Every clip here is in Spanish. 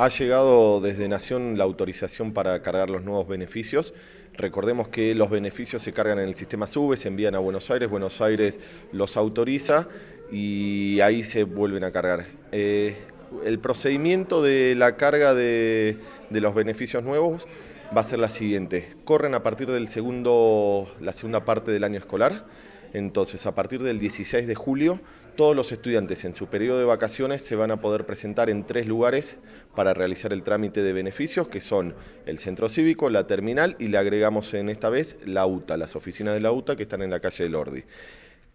Ha llegado desde Nación la autorización para cargar los nuevos beneficios. Recordemos que los beneficios se cargan en el sistema SUBE, se envían a Buenos Aires, Buenos Aires los autoriza y ahí se vuelven a cargar. Eh, el procedimiento de la carga de, los beneficios nuevos va a ser la siguiente. Corren a partir de la segunda parte del año escolar. Entonces, a partir del 16 de julio todos los estudiantes en su periodo de vacaciones se van a poder presentar en tres lugares para realizar el trámite de beneficios, que son el centro cívico, la terminal y le agregamos en esta vez la UTA, las oficinas de la UTA que están en la calle del Ordi.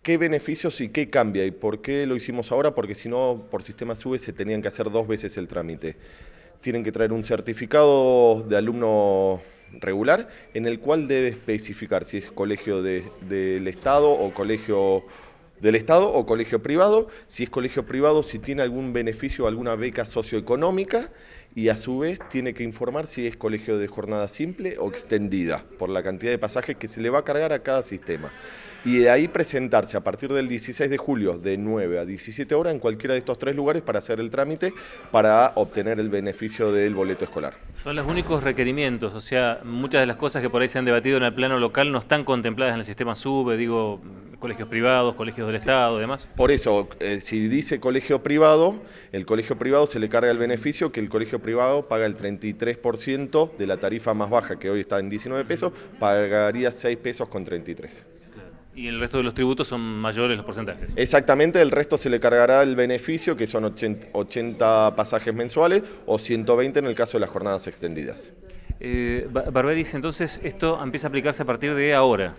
¿Qué beneficios y qué cambia? ¿Y por qué lo hicimos ahora? Porque si no, por sistema SUBE se tenían que hacer dos veces el trámite. Tienen que traer un certificado de alumno regular en el cual debe especificar si es colegio del Estado o colegio del Estado o colegio privado, si es colegio privado, si tiene algún beneficio o alguna beca socioeconómica y a su vez tiene que informar si es colegio de jornada simple o extendida por la cantidad de pasajes que se le va a cargar a cada sistema. Y de ahí presentarse a partir del 16 de julio de 9 a 17 horas en cualquiera de estos tres lugares para hacer el trámite para obtener el beneficio del boleto escolar. Son los únicos requerimientos, o sea, muchas de las cosas que por ahí se han debatido en el plano local no están contempladas en el sistema SUBE, digo, colegios privados, colegios del Estado, demás. Por eso, eh, si dice colegio privado, el colegio privado se le carga el beneficio que el colegio privado paga el 33% de la tarifa más baja, que hoy está en 19 pesos, pagaría 6 pesos con 33. Y el resto de los tributos son mayores los porcentajes. Exactamente, el resto se le cargará el beneficio, que son 80, pasajes mensuales o 120 en el caso de las jornadas extendidas. Eh, Barberis, entonces esto empieza a aplicarse a partir de ahora.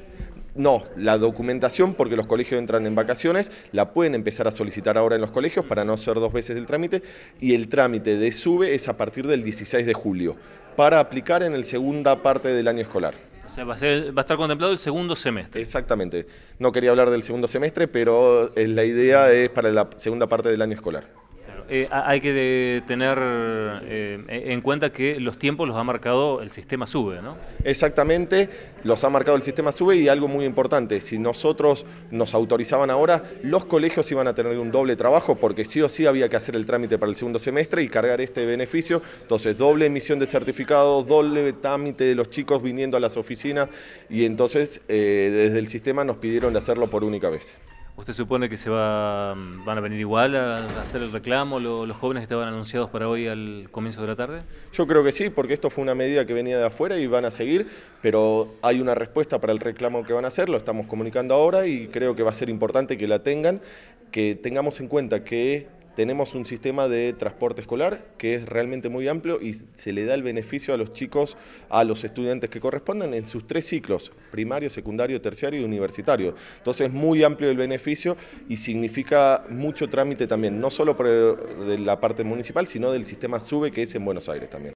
No, la documentación, porque los colegios entran en vacaciones, la pueden empezar a solicitar ahora en los colegios para no ser dos veces el trámite y el trámite de SUBE es a partir del 16 de julio para aplicar en la segunda parte del año escolar. O sea, va a estar contemplado el segundo semestre. Exactamente. No quería hablar del segundo semestre, pero eh, la idea es para la segunda parte del año escolar. Eh, hay que tener eh, en cuenta que los tiempos los ha marcado el sistema SUBE, ¿no? Exactamente, los ha marcado el sistema SUBE y algo muy importante, si nosotros nos autorizaban ahora, los colegios iban a tener un doble trabajo porque sí o sí había que hacer el trámite para el segundo semestre y cargar este beneficio, entonces doble emisión de certificados, doble trámite de los chicos viniendo a las oficinas y entonces eh, desde el sistema nos pidieron hacerlo por única vez. ¿Usted supone que se va, van a venir igual a hacer el reclamo los jóvenes que estaban anunciados para hoy al comienzo de la tarde? Yo creo que sí, porque esto fue una medida que venía de afuera y van a seguir, pero hay una respuesta para el reclamo que van a hacer, lo estamos comunicando ahora y creo que va a ser importante que la tengan, que tengamos en cuenta que tenemos un sistema de transporte escolar que es realmente muy amplio y se le da el beneficio a los chicos, a los estudiantes que corresponden en sus tres ciclos, primario, secundario, terciario y universitario. Entonces es muy amplio el beneficio y significa mucho trámite también, no solo por de la parte municipal, sino del sistema SUBE que es en Buenos Aires también.